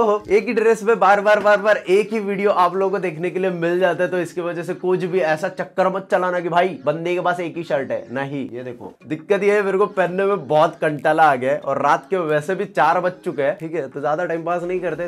ओहो एक ही ड्रेस में बार बार बार बार एक ही वीडियो आप लोगों को देखने के लिए मिल जाता है तो इसकी वजह से कुछ भी ऐसा चक्कर मत चलाना कि भाई बंदे के पास एक ही शर्ट है नहीं ये देखो दिक्कत ये है मेरे को पहनने में बहुत कंटाला आ गया और रात के वैसे भी चार बज चुके हैं ठीक है तो ज्यादा टाइम पास नहीं करते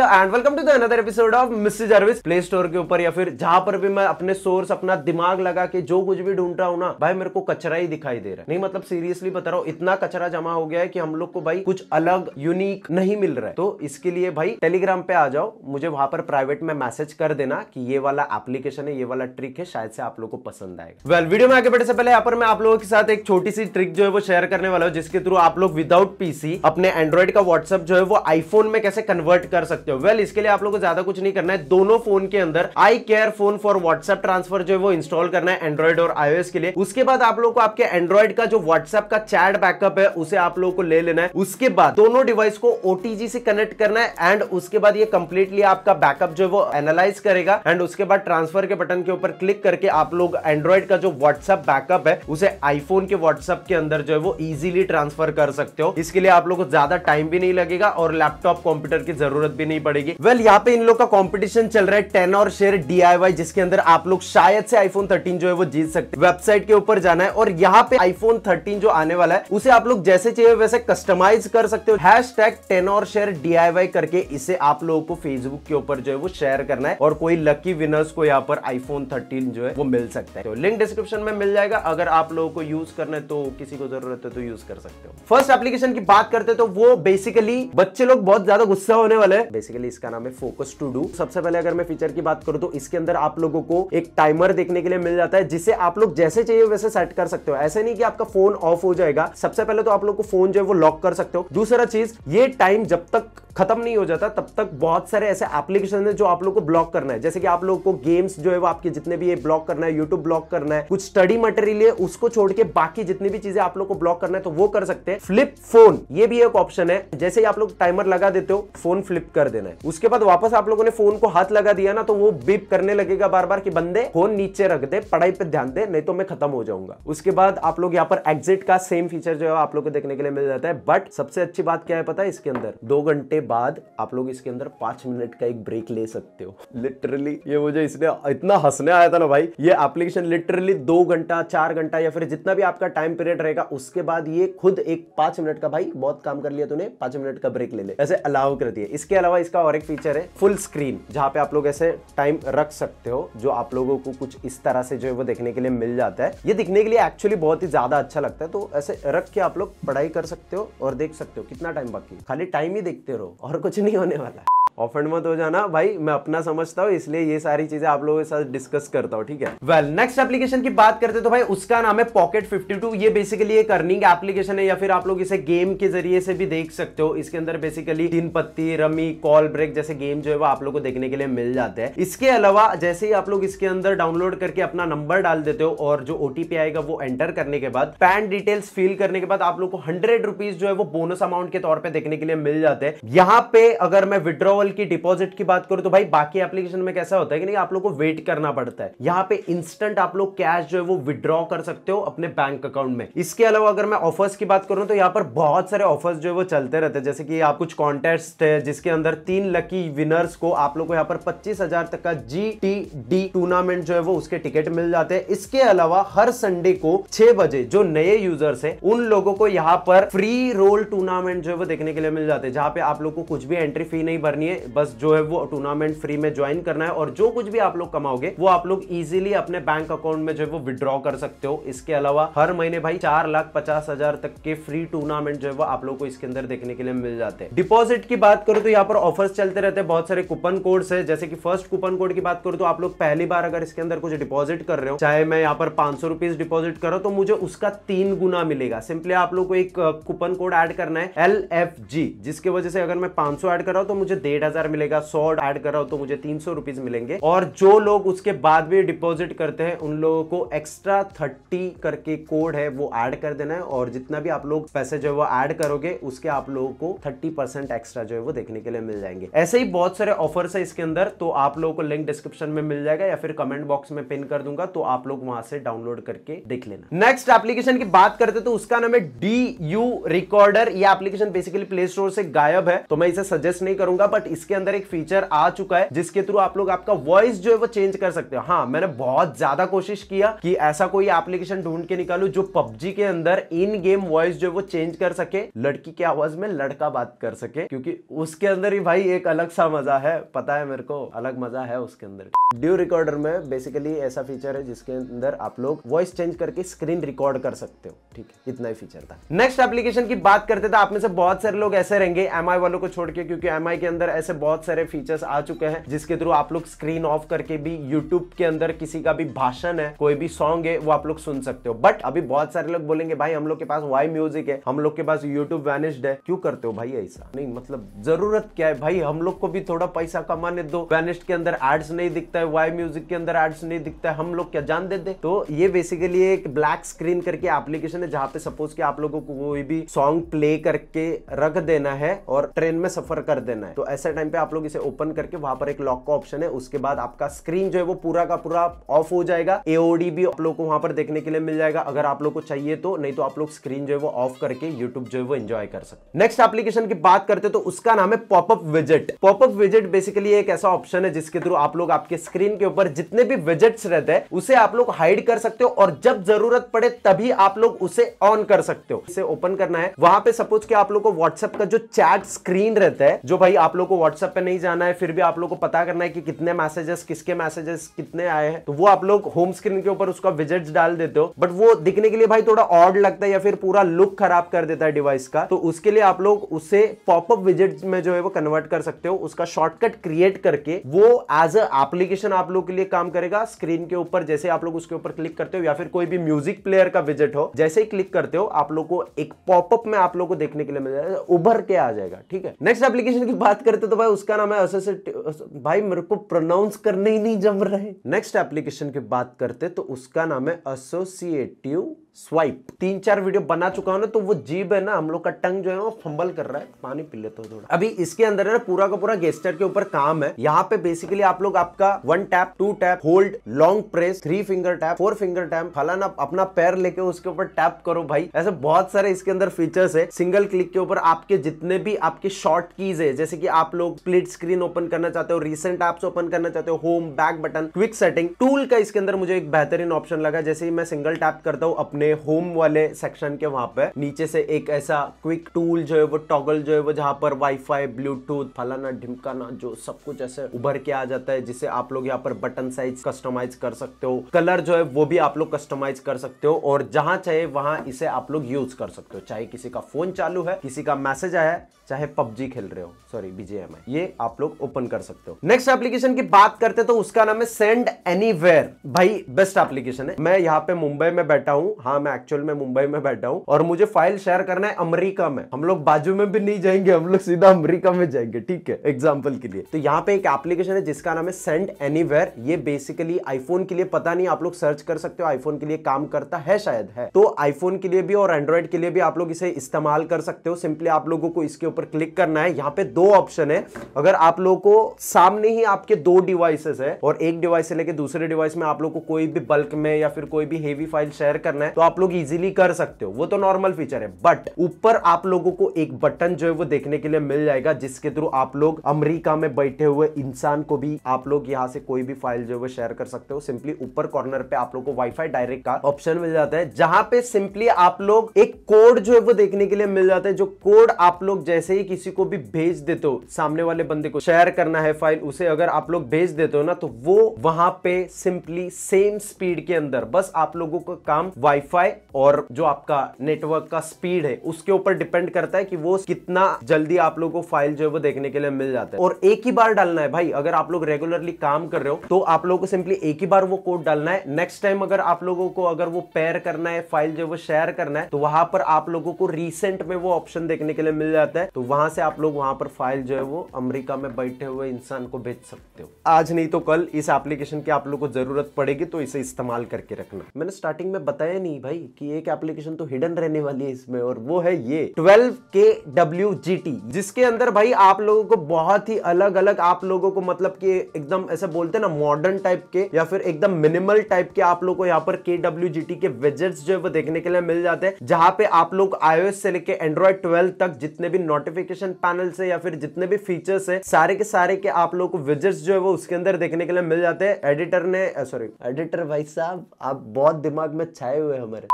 and welcome to episode of mister Jarvis play store के ऊपर या फिर जहां पर भी मैं अपने सोर्स अपना दिमाग लगा के जो कुछ भी ढूंढ रहा हूँ ना भाई मेरे को कचरा ही दिखाई दे रहा है नहीं मतलब सीरियसली बता रहा हूँ इतना कचरा जमा हो गया है कि हम लोग को भाई कुछ अलग यूनिक नहीं नहीं मिल रहा है तो इसके लिए भाई टेलीग्राम पे आ जाओ मुझे वहां पर प्राइवेट में मैसेज कर देना कि ये वाला एप्लीकेशन है ये वाला ट्रिक है शायद से आप लोग को पसंद आएगा वेल well, वीडियो में आगे बढ़ने से पहले यहाँ पर मैं आप लोगों के साथ एक छोटी सी ट्रिक जो है वो शेयर करने वाला हूँ जिसके थ्रू आप लोग विदाउट पीसी अपने एंड्रॉइड का व्हाट्सअप जो है वो आईफोन में कैसे कन्वर्ट कर सकते हो वेल well, इसके लिए आप लोग को ज्यादा कुछ नहीं करना है दोनों फोन के अंदर iCareFone for WhatsApp transfer जो है वो इंस्टॉल करना है एंड्रॉइड और आईओएस के लिए उसके बाद आप लोग को आपके एंड्रॉइड का जो व्हाट्सएप का चैट बैकअप है उसे आप लोग को ले लेना है उसके बाद दोनों डिवाइस को ओटी टीजी से कनेक्ट करना है एंड उसके बाद ये कंप्लीटली आपका बैकअप जो है वो एनालाइज करेगा एंड उसके बाद ट्रांसफर के बटन के ऊपर क्लिक करके आप लोग एंड्रॉइड का जो व्हाट्सअप बैकअप है उसे आईफोन के व्हाट्सअप के अंदर जो है वो इजिली ट्रांसफर कर सकते हो इसके लिए आप लोग को ज्यादा टाइम भी नहीं लगेगा और लैपटॉप कंप्यूटर की जरूरत भी नहीं पड़ेगी वेल well, यहाँ पे इन लोग का कॉम्पिटिशन चल रहा है टेन और शेयर डी जिसके अंदर आप लोग शायद से आईफोन थर्टीन जो है वो जीत सकते वेबसाइट के ऊपर जाना है और यहाँ पे आईफोन थर्टीन जो आने वाला है उसे आप लोग जैसे चाहिए वैसे कस्टमाइज कर सकते हो हैश टैग और शेयर डी करके इसे आप लोगों को फेसबुक के ऊपर जो है वो शेयर करना है और कोई लकी विनर्स को यहाँ पर आईफोन थर्टीन जो है वो मिल सकता है तो लिंक डिस्क्रिप्शन में मिल जाएगा अगर आप लोगों को यूज करना है तो किसी को जरूरत है तो यूज कर सकते हो फर्स्ट एप्लीकेशन की बात करते तो वो बेसिकली बच्चे लोग बहुत ज्यादा गुस्सा होने वाले हैं बेसिकली इसका नाम है फोकस टू डू सबसे पहले अगर मैं फीचर की बात करूँ तो इसके अंदर आप लोगों को एक टाइमर देखने के लिए मिल जाता है जिसे आप लोग जैसे चाहिए वैसे सेट कर सकते हो ऐसे नहीं कि आपका फोन ऑफ हो जाएगा सबसे पहले तो आप लोग को फोन जो है वो लॉक कर सकते हो दूसरा चीज ये टाइम टाइम जब तक खत्म नहीं हो जाता तब तक बहुत सारे ऐसे एप्लीकेशन है जो आप लोग को ब्लॉक करना है जैसे कि आप लोगों को गेम्स जो है वो आपके जितने भी ये ब्लॉक करना है यूट्यूब ब्लॉक करना है कुछ स्टडी मटेरियल है उसको छोड़ के बाकी जितनी भी चीजें आप लोग को ब्लॉक करना है तो वो कर सकते हैं फ्लिप फोन ये भी एक ऑप्शन है जैसे ही आप लोग टाइमर लगा देते हो फोन फ्लिप कर देना है उसके बाद वापस आप लोगों ने फोन को हाथ लगा दिया ना तो वो बीप करने लगेगा बार बार कि बंदे फोन नीचे रख दे पढ़ाई पे ध्यान दे नहीं तो मैं खत्म हो जाऊंगा उसके बाद आप लोग यहाँ पर एग्जिट का सेम फीचर जो है आप लोग को देखने के लिए मिल जाता है बट सबसे अच्छी बात क्या है पता है इसके अंदर दो घंटे बाद आप लोग इसके अंदर पांच मिनट का एक ब्रेक ले सकते हो लिटरली ये मुझे इसने इतना हंसने आया था ना भाई ये एप्लीकेशन लिटरली दो घंटा चार घंटा या फिर जितना भी आपका टाइम पीरियड रहेगा उसके बाद ये खुद एक पांच मिनट का भाई बहुत काम कर लिया तूने पांच मिनट का ब्रेक ले ले ऐसे अलाउ कर है इसके अलावा इसका और एक फीचर है फुल स्क्रीन जहाँ पे आप लोग ऐसे टाइम रख सकते हो जो आप लोगों को कुछ इस तरह से जो है वो देखने के लिए मिल जाता है ये दिखने के लिए एक्चुअली बहुत ही ज्यादा अच्छा लगता है तो ऐसे रख के आप लोग पढ़ाई कर सकते हो और देख सकते हो कितना टाइम बाकी खाली टाइम ही देखते रहो और कुछ नहीं होने वाला ऑफेंड मत हो जाना भाई मैं अपना समझता हूँ इसलिए ये सारी चीजें आप लोगों के साथ डिस्कस करता हूँ ठीक है वेल नेक्स्ट एप्लीकेशन की बात करते तो भाई उसका नाम है पॉकेट 52 ये बेसिकली एक अर्निंग एप्लीकेशन है या फिर आप लोग इसे गेम के जरिए से भी देख सकते हो इसके अंदर बेसिकली तीन पत्ती रमी कॉल ब्रेक जैसे गेम जो है वो आप लोग को देखने के लिए मिल जाते हैं इसके अलावा जैसे ही आप लोग इसके अंदर डाउनलोड करके अपना नंबर डाल देते हो और जो ओटीपी आएगा वो एंटर करने के बाद पैन डिटेल्स फिल करने के बाद आप लोग को हंड्रेड रुपीज जो है वो बोनस अमाउंट के तौर पर देखने के लिए मिल जाते हैं यहाँ पे अगर मैं विड्रॉ लेवल की डिपॉजिट की बात करो तो भाई बाकी एप्लीकेशन में कैसा होता है कि नहीं आप लोग को वेट करना पड़ता है यहाँ पे इंस्टेंट आप लोग कैश जो है वो विद्रॉ कर सकते हो अपने बैंक अकाउंट में इसके अलावा अगर मैं ऑफर्स की बात करूं तो यहाँ पर बहुत सारे ऑफर्स जो है वो चलते रहते हैं जैसे कि आप कुछ कॉन्टेस्ट है जिसके अंदर तीन लकी विनर्स को आप लोग को यहाँ पर पच्चीस हजार तक का जी टी डी टूर्नामेंट जो है वो उसके टिकट मिल जाते हैं इसके अलावा हर संडे को छह बजे जो नए यूजर्स है उन लोगों को यहाँ पर फ्री रोल टूर्नामेंट जो है वो देखने के लिए मिल जाते हैं जहाँ पे आप लोग को कुछ भी एंट्री फी नहीं भरनी है बस जो है वो टूर्नामेंट फ्री में ज्वाइन करना है और जो कुछ भी आप लोग कमाओगे वो आप लोग इजिली अपने बैंक अकाउंट में जो है वो विद्रॉ कर सकते हो इसके अलावा हर महीने भाई चार लाख पचास हजार तक के फ्री टूर्नामेंट जो है वो आप लोग को इसके अंदर देखने के लिए मिल जाते हैं डिपॉजिट की बात करो तो यहाँ पर ऑफर्स चलते रहते हैं बहुत सारे कूपन कोड्स है जैसे कि फर्स्ट कूपन कोड की बात करो तो आप लोग पहली बार अगर इसके अंदर कुछ डिपॉजिट कर रहे हो चाहे मैं यहाँ पर पांच सौ रुपीज डिपॉजिट करो तो मुझे उसका तीन गुना मिलेगा सिंपली आप लोग को एक कूपन कोड एड करना है एल एफ जी जिसके वजह से अगर मैं पांच सौ एड कर रहा हूँ तो मुझे डेढ़ डेढ़ मिलेगा सौ ऐड कर रहा हूं तो मुझे तीन सौ मिलेंगे और जो लोग उसके बाद भी डिपॉजिट करते हैं उन लोगों को एक्स्ट्रा थर्टी करके कोड है वो ऐड कर देना है और जितना भी आप लोग पैसे जो है वो ऐड करोगे उसके आप लोगों को थर्टी एक्स्ट्रा जो है वो देखने के लिए मिल जाएंगे ऐसे ही बहुत सारे ऑफर्स है इसके अंदर तो आप लोगों को लिंक डिस्क्रिप्शन में मिल जाएगा या फिर कमेंट बॉक्स में पिन कर दूंगा तो आप लोग वहां से डाउनलोड करके देख लेना नेक्स्ट एप्लीकेशन की बात करते तो उसका नाम है डी यू रिकॉर्डर यह एप्लीकेशन बेसिकली प्ले स्टोर से गायब है तो मैं इसे सजेस्ट नहीं करूंगा बट इसके अंदर एक फीचर आ चुका है जिसके थ्रू आप लोग आपका वॉइस जो है वो चेंज कर सकते हो हाँ मैंने बहुत ज्यादा कोशिश किया कि ऐसा कोई एप्लीकेशन ढूंढ के निकालू जो पबजी के अंदर इन गेम वॉइस जो है वो चेंज कर सके लड़की की आवाज में लड़का बात कर सके क्योंकि उसके अंदर ही भाई एक अलग सा मजा है पता है मेरे को अलग मजा है उसके अंदर ड्यू रिकॉर्डर में बेसिकली ऐसा फीचर है जिसके अंदर आप लोग वॉइस चेंज करके स्क्रीन रिकॉर्ड कर सकते हो ठीक है इतना ही फीचर था नेक्स्ट एप्लीकेशन की बात करते थे आप में से बहुत सारे लोग ऐसे रहेंगे एम वालों को छोड़ के क्योंकि एम के अंदर ऐसे बहुत सारे फीचर्स आ चुके हैं जिसके थ्रू आप लोग स्क्रीन ऑफ करके भी यूट्यूब के अंदर किसी का भी भाषण है कोई भी सॉन्ग है वो आप लोग सुन सकते हो बट अभी बहुत सारे लोग बोलेंगे भाई हम लोग के पास वाई म्यूजिक है हम लोग के पास यूट्यूब वैनिस्ड है क्यों करते हो भाई ऐसा नहीं मतलब जरूरत क्या है भाई हम लोग को भी थोड़ा पैसा कमाने दो वैनिस्ट के अंदर एड्स नहीं दिखता है वाई म्यूजिक के अंदर एड्स नहीं दिखता है हम लोग क्या जान देते तो ये बेसिकली एक ब्लैक स्क्रीन करके एप्लीकेशन है जहाँ पे सपोज कि आप लोगों को कोई भी सॉन्ग प्ले करके रख देना है और ट्रेन में सफर कर देना है तो ऐसे ऐसे टाइम पे आप लोग इसे ओपन करके वहां पर एक लॉक का ऑप्शन है उसके बाद आपका स्क्रीन जो है वो पूरा का पूरा ऑफ हो जाएगा एओडी भी आप लोग को वहां पर देखने के लिए मिल जाएगा अगर आप लोग को चाहिए तो नहीं तो आप लोग स्क्रीन जो है वो ऑफ करके यूट्यूब जो है वो एंजॉय कर सकते नेक्स्ट एप्लीकेशन की बात करते तो उसका नाम है पॉपअप विजेट पॉपअप विजेट बेसिकली एक ऐसा ऑप्शन है जिसके थ्रू आप लोग आपके स्क्रीन के ऊपर जितने भी विजेट्स रहते हैं उसे आप लोग हाइड कर सकते हो और जब जरूरत पड़े तभी आप लोग उसे ऑन कर सकते हो इसे ओपन करना है वहां पे सपोज कि आप लोग को व्हाट्सएप का जो चैट स्क्रीन रहता है जो भाई आप लोग को व्हाट्सएप पे नहीं जाना है फिर भी आप लोग को पता करना है कि कितने मैसेजेस किसके मैसेजेस कितने आए हैं तो वो आप लोग होम स्क्रीन के ऊपर उसका विजिट डाल देते हो बट वो दिखने के लिए भाई थोड़ा ऑड लगता है या फिर पूरा लुक खराब कर देता है डिवाइस का तो उसके लिए आप लोग उसे पॉपअप विजिट में जो है वो कन्वर्ट कर सकते हो उसका शॉर्टकट क्रिएट करके वो एज अ एप्लीकेशन आप लोग के लिए काम करेगा स्क्रीन के ऊपर जैसे आप लोग उसके ऊपर क्लिक करते हो या फिर कोई भी म्यूजिक प्लेयर का विजिट हो जैसे ही क्लिक करते हो आप लोग को एक पॉपअप में आप लोग को देखने के लिए मिल जाएगा उभर के आ जाएगा ठीक है नेक्स्ट एप्लीकेशन की बात करते तो भाई उसका नाम है एसोसिएटिव भाई मेरे को प्रोनाउंस करने ही नहीं जम रहे नेक्स्ट एप्लीकेशन की बात करते तो उसका नाम है एसोसिएटिव स्वाइप तीन चार वीडियो बना चुका हूं ना तो वो जीभ है ना हम लोग का टंग जो है वो फंबल कर रहा है पानी पी लेते हो थोड़ा अभी इसके अंदर है ना पूरा का पूरा गेस्टर के ऊपर काम है यहाँ पे बेसिकली आप लोग आपका one tap two tap hold long press three finger tap four finger tap फलाना अपना पैर लेके उसके ऊपर टैप करो भाई ऐसे बहुत सारे इसके अंदर फीचर्स है सिंगल क्लिक के ऊपर आपके जितने भी आपके शॉर्ट कीज है जैसे कि आप आप लोग स्प्लिट स्क्रीन ओपन करना चाहते हो रिसेंट एप्स ओपन करना चाहते हो home back button quick setting tool का इसके अंदर मुझे एक बेहतरीन ऑप्शन लगा जैसे ही मैं सिंगल टैप करता हूँ अपने होम वाले सेक्शन के वहां पे नीचे से एक ऐसा क्विक टूल जो है वो टॉगल जो है वो जहां पर वाईफाई ब्लूटूथ फलाना ढिमकाना जो सब कुछ ऐसे उभर के आ जाता है जिसे आप लोग यहाँ पर बटन साइज कस्टमाइज कर सकते हो कलर जो है वो भी आप लोग कस्टमाइज कर सकते हो और जहां चाहे वहां इसे आप लोग यूज कर सकते हो चाहे किसी का फोन चालू है किसी का मैसेज आया है चाहे पबजी खेल रहे हो सॉरी बीजे एचटीएमआई ये आप लोग ओपन कर सकते हो नेक्स्ट एप्लीकेशन की बात करते तो उसका नाम है सेंड एनी भाई बेस्ट एप्लीकेशन है मैं यहाँ पे मुंबई में बैठा हूँ हाँ मैं एक्चुअल में मुंबई में बैठा हूँ और मुझे फाइल शेयर करना है अमरीका में हम लोग बाजू में भी नहीं जाएंगे हम लोग सीधा अमरीका में जाएंगे ठीक है एग्जाम्पल के लिए तो यहाँ पे एक एप्लीकेशन है जिसका नाम है सेंड एनी ये बेसिकली आईफोन के लिए पता नहीं आप लोग सर्च कर सकते हो आईफोन के लिए काम करता है शायद है तो आईफोन के लिए भी और एंड्रॉइड के लिए भी आप लोग इसे इस्तेमाल कर सकते हो सिंपली आप लोगों को इसके ऊपर क्लिक करना है यहाँ पे दो ऑप्शन ऑप्शन है अगर आप लोग को सामने ही आपके दो डिवाइसेस है और एक डिवाइस से लेके दूसरे डिवाइस में आप लोग को कोई भी बल्क में या फिर कोई भी हेवी फाइल शेयर करना है तो आप लोग इजिली कर सकते हो वो तो नॉर्मल फीचर है बट ऊपर आप लोगों को एक बटन जो है वो देखने के लिए मिल जाएगा जिसके थ्रू आप लोग अमरीका में बैठे हुए इंसान को भी आप लोग यहाँ से कोई भी फाइल जो है वो शेयर कर सकते हो सिंपली ऊपर कॉर्नर पे आप लोग को वाईफाई डायरेक्ट का ऑप्शन मिल जाता है जहां पे सिंपली आप लोग एक कोड जो है वो देखने के लिए मिल जाता है जो कोड आप लोग जैसे ही किसी को भी भेज देते हो सामने वाले बंदे को शेयर करना है फाइल उसे अगर आप लोग भेज देते हो ना तो वो वहां पे सिंपली सेम स्पीड के अंदर बस आप लोगों का काम वाईफाई और जो आपका नेटवर्क का स्पीड है उसके ऊपर डिपेंड करता है कि वो कितना जल्दी आप लोगों को फाइल जो है वो देखने के लिए मिल जाता है और एक ही बार डालना है भाई अगर आप लोग रेगुलरली काम कर रहे हो तो आप लोगों को सिंपली एक ही बार वो कोड डालना है नेक्स्ट टाइम अगर आप लोगों को अगर वो पेयर करना है फाइल जो है वो शेयर करना है तो वहां पर आप लोगों को रिसेंट में वो ऑप्शन देखने के लिए मिल जाता है तो वहां से आप लोग वहां पर फाइल जो है वो अमेरिका में बैठे हुए इंसान को भेज सकते हो आज नहीं तो कल इस एप्लीकेशन की आप लोग को जरूरत पड़ेगी तो इसे इस्तेमाल करके रखना मैंने स्टार्टिंग में बताया नहीं भाई कि एक एप्लीकेशन तो हिडन रहने वाली है इसमें और वो है ये ट्वेल्व के डब्ल्यू जी टी जिसके अंदर भाई आप लोगों को बहुत ही अलग अलग आप लोगों को मतलब की एकदम ऐसे बोलते ना मॉडर्न टाइप के या फिर एकदम मिनिमल टाइप के आप लोग को यहाँ पर के डब्ल्यू जी टी के वेजेट्स जो है वो देखने के लिए मिल जाते हैं जहां पे आप लोग आईओएस से लेके एंड्रॉइड ट्वेल्व तक जितने भी नोटिफिकेशन पैनल से या फिर जितने भी फीचर्स है सारे के सारे के आप लोग को विजर्स जो है वो उसके अंदर देखने के लिए मिल जाते हैं एडिटर ने सॉरी एडिटर भाई साहब आप बहुत दिमाग में छाए हुए हमारे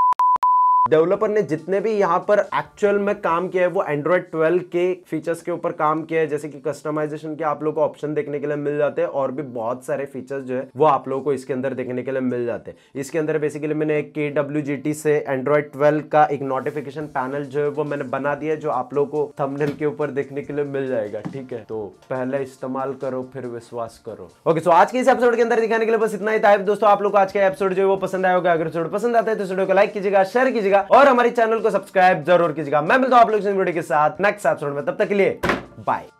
डेवलपर ने जितने भी यहाँ पर एक्चुअल में काम किया है वो एंड्रॉयड 12 के फीचर्स के ऊपर काम किया है जैसे कि कस्टमाइजेशन के आप लोग को ऑप्शन देखने के लिए मिल जाते हैं और भी बहुत सारे फीचर्स जो है वो आप लोगों को इसके अंदर देखने के लिए मिल जाते हैं इसके अंदर बेसिकली मैंने एक के से एंड्रॉयड ट्वेल्व का एक नोटिफिकेशन पैनल जो है वो मैंने बना दिया जो आप लोग को थमनेल के ऊपर देखने के लिए मिल जाएगा ठीक है तो पहले इस्तेमाल करो फिर विश्वास करो ओके सो आज के इस एपिसोड के अंदर दिखाने के लिए बस इतना ही था दोस्तों आप लोग को आज का एपिसोड जो है वो पसंद आएगा अगर पसंद आता है तो वीडियो को लाइक कीजिएगा शेयर कीजिएगा कीजिएगा और हमारे चैनल को सब्सक्राइब जरूर कीजिएगा मैं मिलता हूं आप लोग के साथ नेक्स्ट एपिसोड में तब तक के लिए बाय